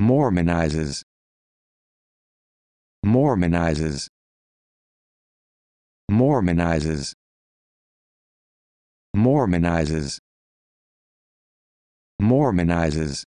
Mormonizes. Mormonizes. Mormonizes. Mormonizes. Mormonizes.